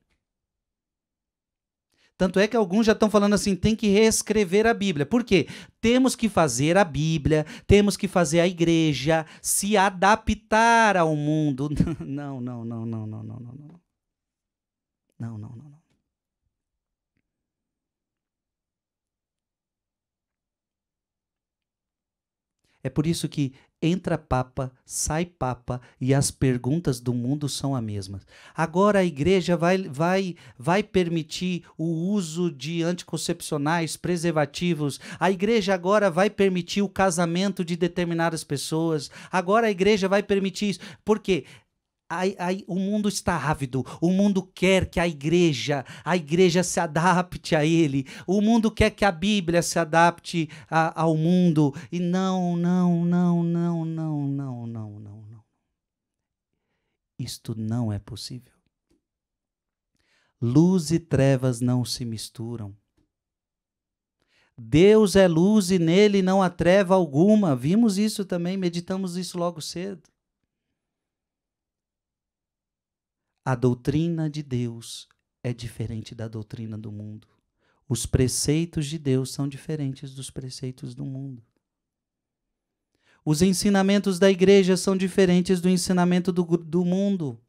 Tanto é que alguns já estão falando assim, tem que reescrever a Bíblia. Por quê? Temos que fazer a Bíblia, temos que fazer a igreja se adaptar ao mundo. [laughs] Não, não, não, não, não, não, não. Não, não, não, não. É por isso que entra papa, sai papa e as perguntas do mundo são as mesmas. Agora a igreja vai, vai, vai permitir o uso de anticoncepcionais, preservativos. A igreja agora vai permitir o casamento de determinadas pessoas. Agora a igreja vai permitir isso. Por quê? o mundo está ávido, o mundo quer que a igreja, a igreja se adapte a ele, o mundo quer que a Bíblia se adapte a, ao mundo, e não, não, não, não, não, não, não, não, não. Isto não é possível. Luz e trevas não se misturam. Deus é luz e nele não há treva alguma. Vimos isso também, meditamos isso logo cedo. A doutrina de Deus é diferente da doutrina do mundo. Os preceitos de Deus são diferentes dos preceitos do mundo. Os ensinamentos da igreja são diferentes do ensinamento do, do mundo.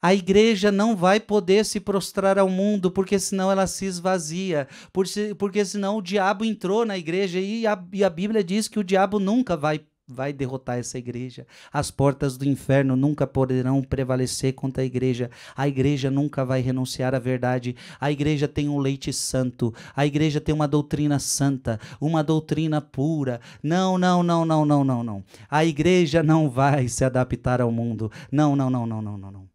A igreja não vai poder se prostrar ao mundo, porque senão ela se esvazia, porque senão o diabo entrou na igreja e a, e a Bíblia diz que o diabo nunca vai vai derrotar essa igreja. As portas do inferno nunca poderão prevalecer contra a igreja. A igreja nunca vai renunciar à verdade. A igreja tem um leite santo. A igreja tem uma doutrina santa, uma doutrina pura. Não, não, não, não, não, não, não. A igreja não vai se adaptar ao mundo. Não, não, não, não, não, não, não.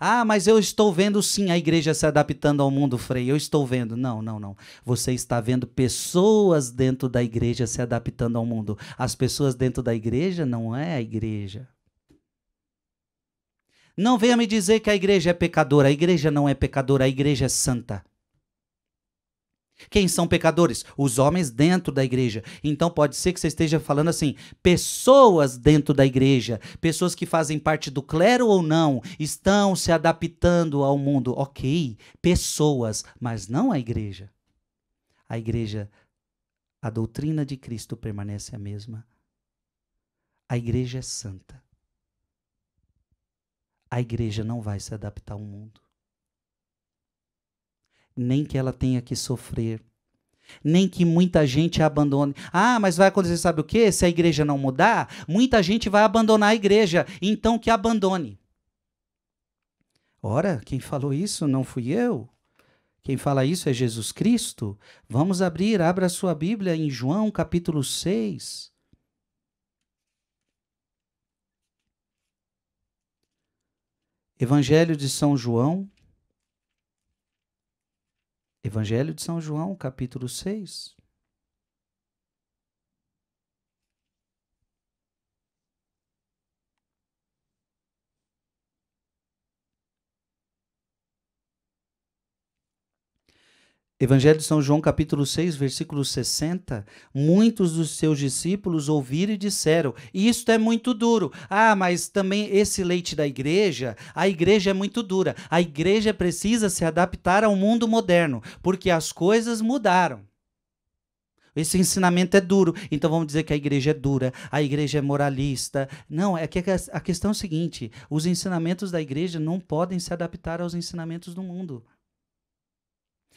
Ah, mas eu estou vendo sim a igreja se adaptando ao mundo, Frei. Eu estou vendo. Não, não, não. Você está vendo pessoas dentro da igreja se adaptando ao mundo. As pessoas dentro da igreja não é a igreja. Não venha me dizer que a igreja é pecadora. A igreja não é pecadora, a igreja é santa. Quem são pecadores? Os homens dentro da igreja. Então pode ser que você esteja falando assim: pessoas dentro da igreja, pessoas que fazem parte do clero ou não, estão se adaptando ao mundo. Ok, pessoas, mas não a igreja. A igreja, a doutrina de Cristo permanece a mesma. A igreja é santa. A igreja não vai se adaptar ao mundo nem que ela tenha que sofrer, nem que muita gente a abandone. Ah, mas vai acontecer, sabe o quê? Se a igreja não mudar, muita gente vai abandonar a igreja, então que abandone. Ora, quem falou isso não fui eu. Quem fala isso é Jesus Cristo. Vamos abrir, abra sua Bíblia em João capítulo 6. Evangelho de São João, Evangelho de São João, capítulo 6, Evangelho de São João, capítulo 6, versículo 60, muitos dos seus discípulos ouviram e disseram: Isto é muito duro. Ah, mas também esse leite da igreja, a igreja é muito dura. A igreja precisa se adaptar ao mundo moderno, porque as coisas mudaram. Esse ensinamento é duro, então vamos dizer que a igreja é dura, a igreja é moralista. Não, é que a questão é a seguinte: os ensinamentos da igreja não podem se adaptar aos ensinamentos do mundo.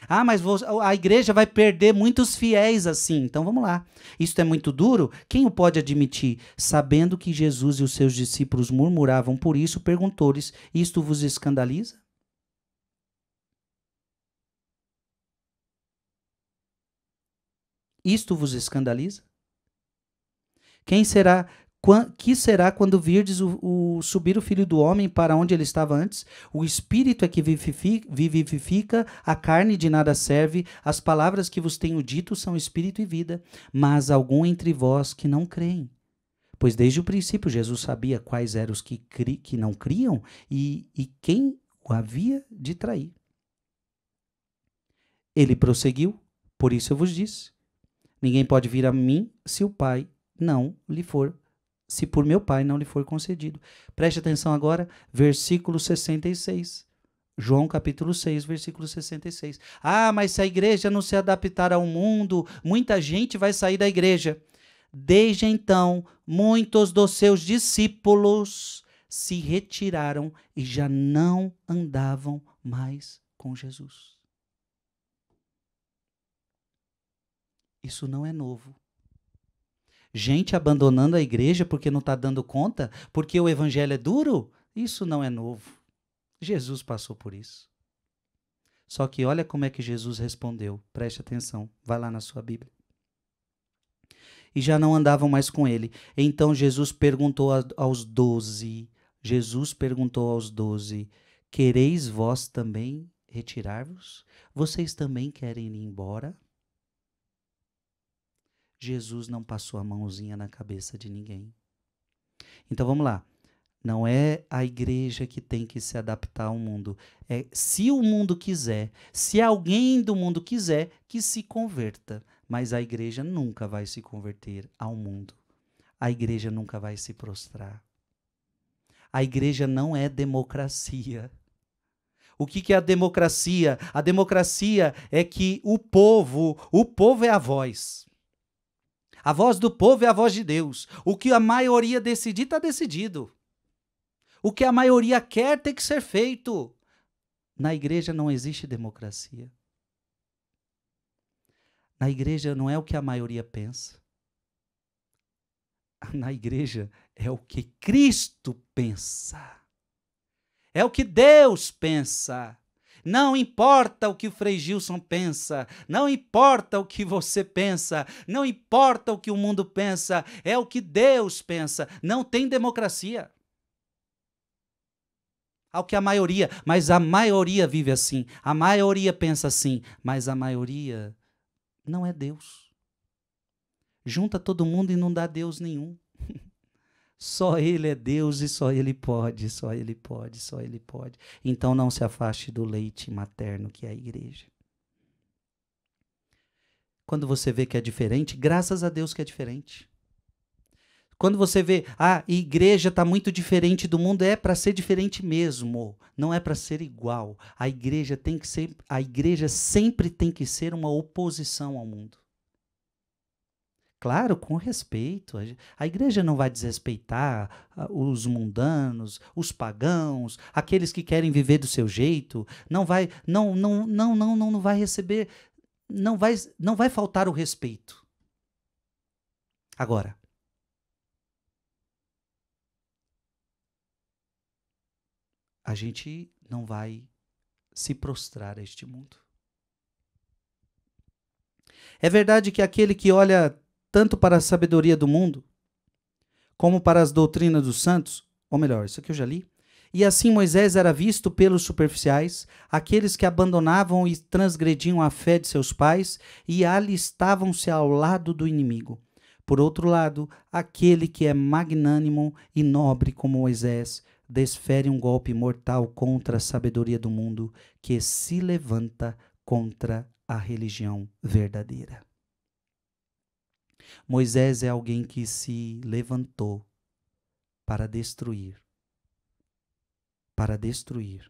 Ah, mas vou, a igreja vai perder muitos fiéis assim. Então vamos lá. Isto é muito duro? Quem o pode admitir? Sabendo que Jesus e os seus discípulos murmuravam por isso, perguntou-lhes: Isto vos escandaliza? Isto vos escandaliza? Quem será que será quando virdes o, o, subir o filho do homem para onde ele estava antes? O espírito é que vivifica, a carne de nada serve, as palavras que vos tenho dito são espírito e vida, mas algum entre vós que não creem. Pois desde o princípio Jesus sabia quais eram os que, cri, que não criam e, e quem o havia de trair. Ele prosseguiu, por isso eu vos disse: ninguém pode vir a mim se o Pai não lhe for se por meu Pai não lhe for concedido. Preste atenção agora, versículo 66. João capítulo 6, versículo 66. Ah, mas se a igreja não se adaptar ao mundo, muita gente vai sair da igreja. Desde então, muitos dos seus discípulos se retiraram e já não andavam mais com Jesus. Isso não é novo gente abandonando a igreja porque não está dando conta, porque o evangelho é duro, isso não é novo. Jesus passou por isso. Só que olha como é que Jesus respondeu. Preste atenção, vai lá na sua Bíblia. E já não andavam mais com ele. Então Jesus perguntou aos doze. Jesus perguntou aos doze: Quereis vós também retirar-vos? Vocês também querem ir embora? Jesus não passou a mãozinha na cabeça de ninguém. Então vamos lá. Não é a igreja que tem que se adaptar ao mundo. É se o mundo quiser, se alguém do mundo quiser, que se converta. Mas a igreja nunca vai se converter ao mundo. A igreja nunca vai se prostrar. A igreja não é democracia. O que, que é a democracia? A democracia é que o povo, o povo é a voz. A voz do povo é a voz de Deus. O que a maioria decidir, está decidido. O que a maioria quer tem que ser feito. Na igreja não existe democracia. Na igreja não é o que a maioria pensa. [laughs] Na igreja é o que Cristo pensa. É o que Deus pensa. Não importa o que o Frei Gilson pensa, não importa o que você pensa, não importa o que o mundo pensa, é o que Deus pensa. Não tem democracia. Ao que a maioria, mas a maioria vive assim, a maioria pensa assim, mas a maioria não é Deus. Junta todo mundo e não dá Deus nenhum. Só Ele é Deus e só Ele pode, só Ele pode, só Ele pode. Então não se afaste do leite materno que é a igreja. Quando você vê que é diferente, graças a Deus que é diferente. Quando você vê, ah, a igreja está muito diferente do mundo, é para ser diferente mesmo, não é para ser igual. A igreja tem que ser, a igreja sempre tem que ser uma oposição ao mundo. Claro, com respeito. A igreja não vai desrespeitar ah, os mundanos, os pagãos, aqueles que querem viver do seu jeito. Não vai, não, não, não, não, não, vai receber, não vai, não vai faltar o respeito. Agora, a gente não vai se prostrar a este mundo. É verdade que aquele que olha tanto para a sabedoria do mundo, como para as doutrinas dos santos, ou melhor, isso aqui eu já li. E assim Moisés era visto pelos superficiais, aqueles que abandonavam e transgrediam a fé de seus pais e alistavam-se ao lado do inimigo. Por outro lado, aquele que é magnânimo e nobre como Moisés desfere um golpe mortal contra a sabedoria do mundo que se levanta contra a religião verdadeira. Moisés é alguém que se levantou para destruir. Para destruir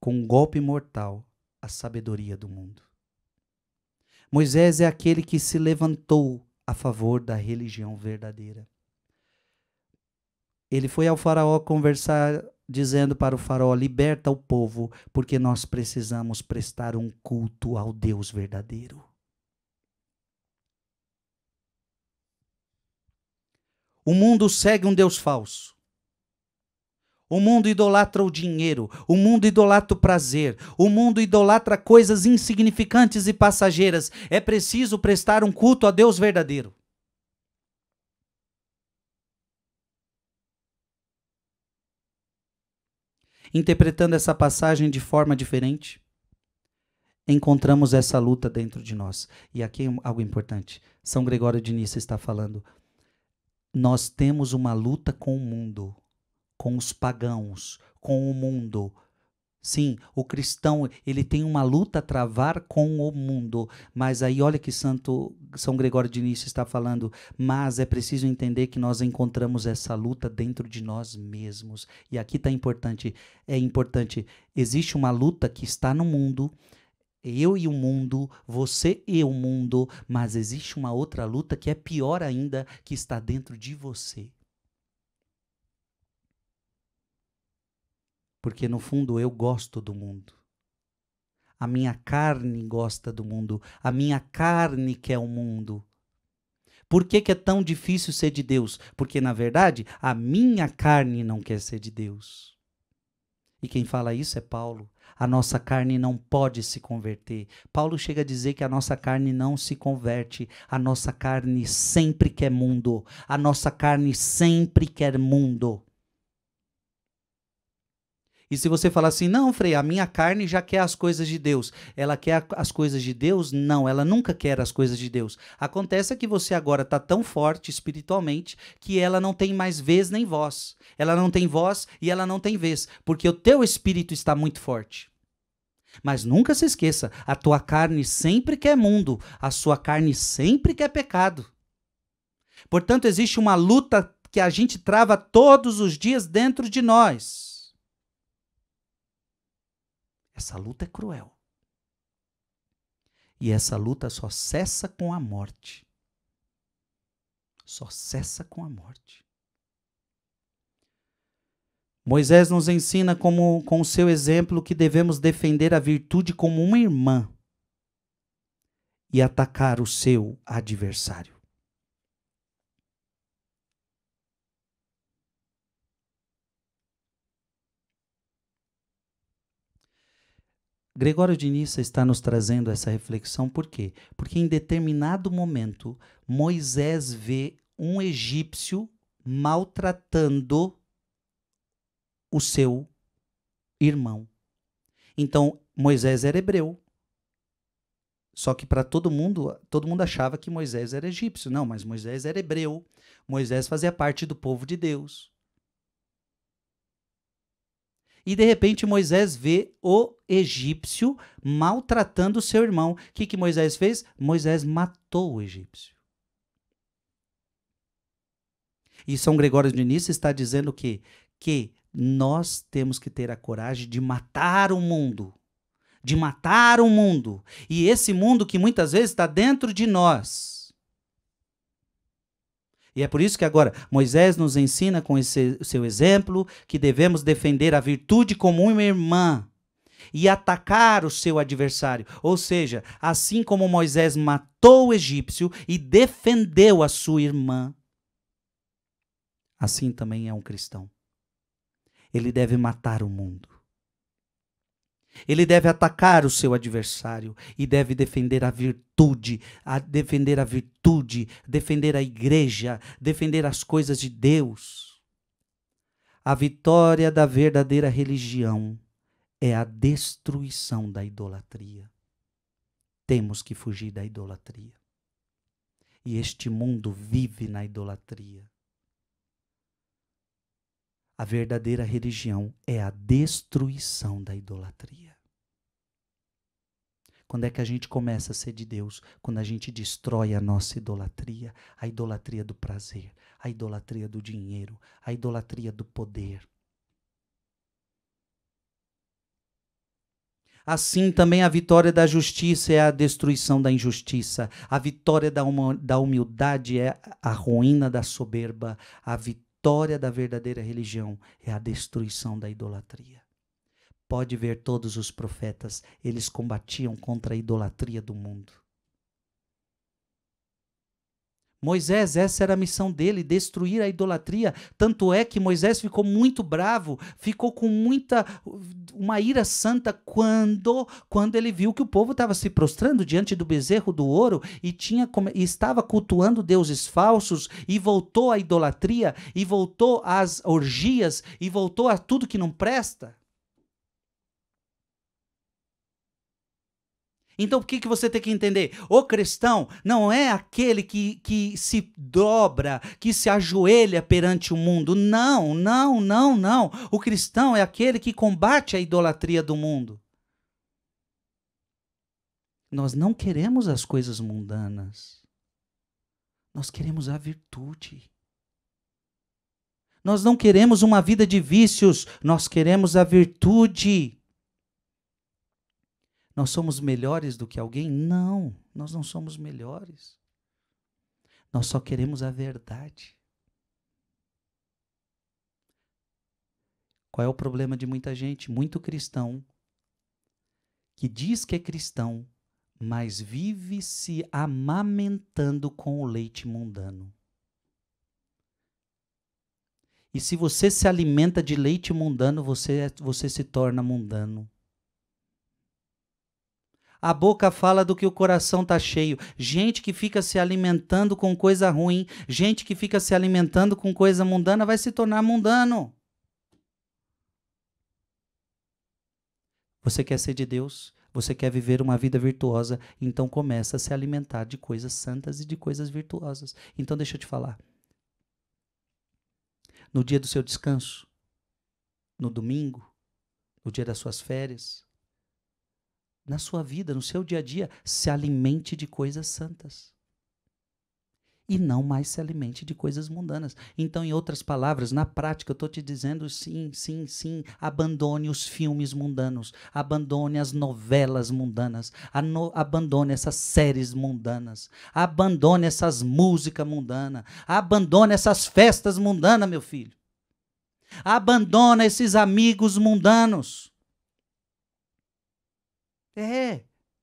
com um golpe mortal a sabedoria do mundo. Moisés é aquele que se levantou a favor da religião verdadeira. Ele foi ao Faraó conversar, dizendo para o Faraó: liberta o povo, porque nós precisamos prestar um culto ao Deus verdadeiro. O mundo segue um Deus falso. O mundo idolatra o dinheiro, o mundo idolatra o prazer, o mundo idolatra coisas insignificantes e passageiras. É preciso prestar um culto a Deus verdadeiro. Interpretando essa passagem de forma diferente, encontramos essa luta dentro de nós. E aqui é algo importante. São Gregório de Nissa está falando nós temos uma luta com o mundo, com os pagãos, com o mundo. Sim, o cristão ele tem uma luta a travar com o mundo, mas aí olha que Santo São Gregório de Nice está falando, mas é preciso entender que nós encontramos essa luta dentro de nós mesmos. E aqui está importante, é importante, existe uma luta que está no mundo, eu e o mundo, você e o mundo, mas existe uma outra luta que é pior ainda, que está dentro de você. Porque no fundo eu gosto do mundo. A minha carne gosta do mundo, a minha carne quer o mundo. Por que, que é tão difícil ser de Deus? Porque, na verdade, a minha carne não quer ser de Deus. E quem fala isso é Paulo. A nossa carne não pode se converter. Paulo chega a dizer que a nossa carne não se converte. A nossa carne sempre quer mundo. A nossa carne sempre quer mundo. E se você falar assim, não, Frei, a minha carne já quer as coisas de Deus. Ela quer as coisas de Deus? Não, ela nunca quer as coisas de Deus. Acontece que você agora está tão forte espiritualmente que ela não tem mais vez nem voz. Ela não tem voz e ela não tem vez, porque o teu espírito está muito forte. Mas nunca se esqueça, a tua carne sempre quer mundo, a sua carne sempre quer pecado. Portanto, existe uma luta que a gente trava todos os dias dentro de nós. Essa luta é cruel. E essa luta só cessa com a morte. Só cessa com a morte. Moisés nos ensina como, com o seu exemplo que devemos defender a virtude como uma irmã e atacar o seu adversário. Gregório de Nissa está nos trazendo essa reflexão por quê? Porque em determinado momento Moisés vê um egípcio maltratando o seu irmão. Então, Moisés era hebreu. Só que para todo mundo, todo mundo achava que Moisés era egípcio. Não, mas Moisés era hebreu. Moisés fazia parte do povo de Deus. E de repente Moisés vê o egípcio maltratando seu irmão. O que, que Moisés fez? Moisés matou o egípcio. E São Gregório de Nice está dizendo que, que nós temos que ter a coragem de matar o mundo. De matar o mundo. E esse mundo que muitas vezes está dentro de nós e é por isso que agora Moisés nos ensina com esse seu exemplo que devemos defender a virtude como uma irmã e atacar o seu adversário. Ou seja, assim como Moisés matou o egípcio e defendeu a sua irmã, assim também é um cristão. Ele deve matar o mundo. Ele deve atacar o seu adversário e deve defender a virtude, a defender a virtude, defender a igreja, defender as coisas de Deus. A vitória da verdadeira religião é a destruição da idolatria. Temos que fugir da idolatria. E este mundo vive na idolatria. A verdadeira religião é a destruição da idolatria. Quando é que a gente começa a ser de Deus? Quando a gente destrói a nossa idolatria, a idolatria do prazer, a idolatria do dinheiro, a idolatria do poder. Assim também a vitória da justiça é a destruição da injustiça, a vitória da, humildade é a ruína da soberba, a vitória vitória da verdadeira religião é a destruição da idolatria. Pode ver todos os profetas, eles combatiam contra a idolatria do mundo. Moisés, essa era a missão dele, destruir a idolatria. Tanto é que Moisés ficou muito bravo, ficou com muita uma ira santa quando quando ele viu que o povo estava se prostrando diante do bezerro do ouro e tinha e estava cultuando deuses falsos e voltou à idolatria e voltou às orgias e voltou a tudo que não presta. Então o que, que você tem que entender? O cristão não é aquele que, que se dobra, que se ajoelha perante o mundo. Não, não, não, não. O cristão é aquele que combate a idolatria do mundo. Nós não queremos as coisas mundanas. Nós queremos a virtude. Nós não queremos uma vida de vícios, nós queremos a virtude. Nós somos melhores do que alguém? Não, nós não somos melhores. Nós só queremos a verdade. Qual é o problema de muita gente? Muito cristão que diz que é cristão, mas vive se amamentando com o leite mundano. E se você se alimenta de leite mundano, você, é, você se torna mundano. A boca fala do que o coração tá cheio. Gente que fica se alimentando com coisa ruim, gente que fica se alimentando com coisa mundana vai se tornar mundano. Você quer ser de Deus? Você quer viver uma vida virtuosa? Então começa a se alimentar de coisas santas e de coisas virtuosas. Então deixa eu te falar. No dia do seu descanso, no domingo, no dia das suas férias, na sua vida, no seu dia a dia, se alimente de coisas santas. E não mais se alimente de coisas mundanas. Então, em outras palavras, na prática, eu estou te dizendo sim, sim, sim. Abandone os filmes mundanos. Abandone as novelas mundanas. abandone essas séries mundanas. Abandone essas músicas mundanas. Abandone essas festas mundanas, meu filho. Abandona esses amigos mundanos. É.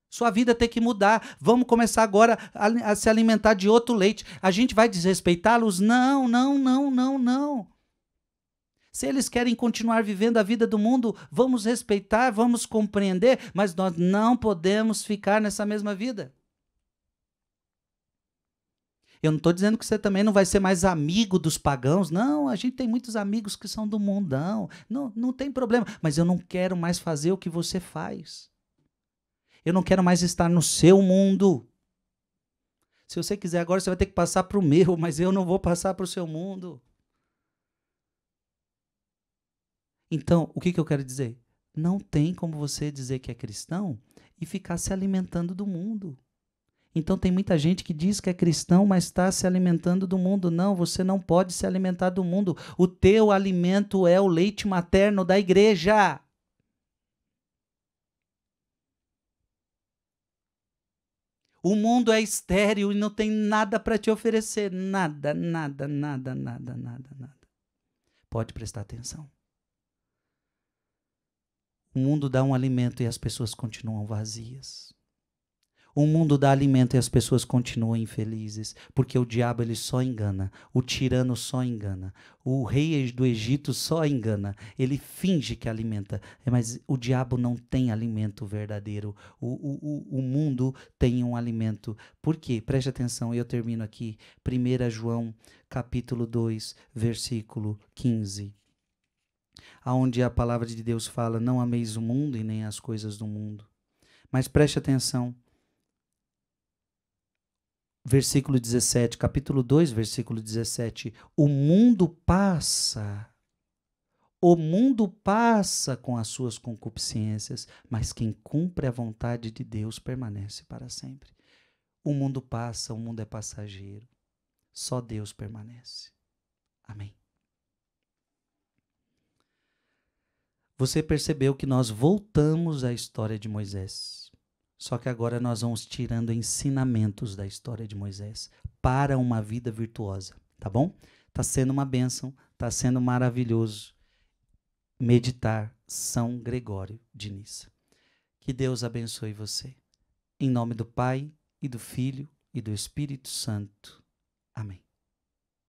Sua vida tem que mudar. Vamos começar agora a, a se alimentar de outro leite. A gente vai desrespeitá-los? Não, não, não, não, não. Se eles querem continuar vivendo a vida do mundo, vamos respeitar, vamos compreender, mas nós não podemos ficar nessa mesma vida. Eu não estou dizendo que você também não vai ser mais amigo dos pagãos. Não, a gente tem muitos amigos que são do mundão. Não, não tem problema. Mas eu não quero mais fazer o que você faz. Eu não quero mais estar no seu mundo. Se você quiser agora, você vai ter que passar para o meu, mas eu não vou passar para o seu mundo. Então, o que, que eu quero dizer? Não tem como você dizer que é cristão e ficar se alimentando do mundo. Então, tem muita gente que diz que é cristão, mas está se alimentando do mundo. Não, você não pode se alimentar do mundo. O teu alimento é o leite materno da igreja. O mundo é estéril e não tem nada para te oferecer. Nada, nada, nada, nada, nada, nada. Pode prestar atenção. O mundo dá um alimento e as pessoas continuam vazias. O mundo dá alimento e as pessoas continuam infelizes, porque o diabo ele só engana, o tirano só engana, o rei do Egito só engana, ele finge que alimenta, mas o diabo não tem alimento verdadeiro, o, o, o, o mundo tem um alimento. Por quê? Preste atenção, eu termino aqui, 1 João capítulo 2, versículo 15 aonde a palavra de Deus fala: não ameis o mundo e nem as coisas do mundo. Mas preste atenção, versículo 17, capítulo 2, versículo 17, o mundo passa. O mundo passa com as suas concupiscências, mas quem cumpre a vontade de Deus permanece para sempre. O mundo passa, o mundo é passageiro. Só Deus permanece. Amém. Você percebeu que nós voltamos à história de Moisés. Só que agora nós vamos tirando ensinamentos da história de Moisés para uma vida virtuosa, tá bom? Tá sendo uma bênção, tá sendo maravilhoso meditar São Gregório de Nissa. Que Deus abençoe você. Em nome do Pai e do Filho e do Espírito Santo. Amém.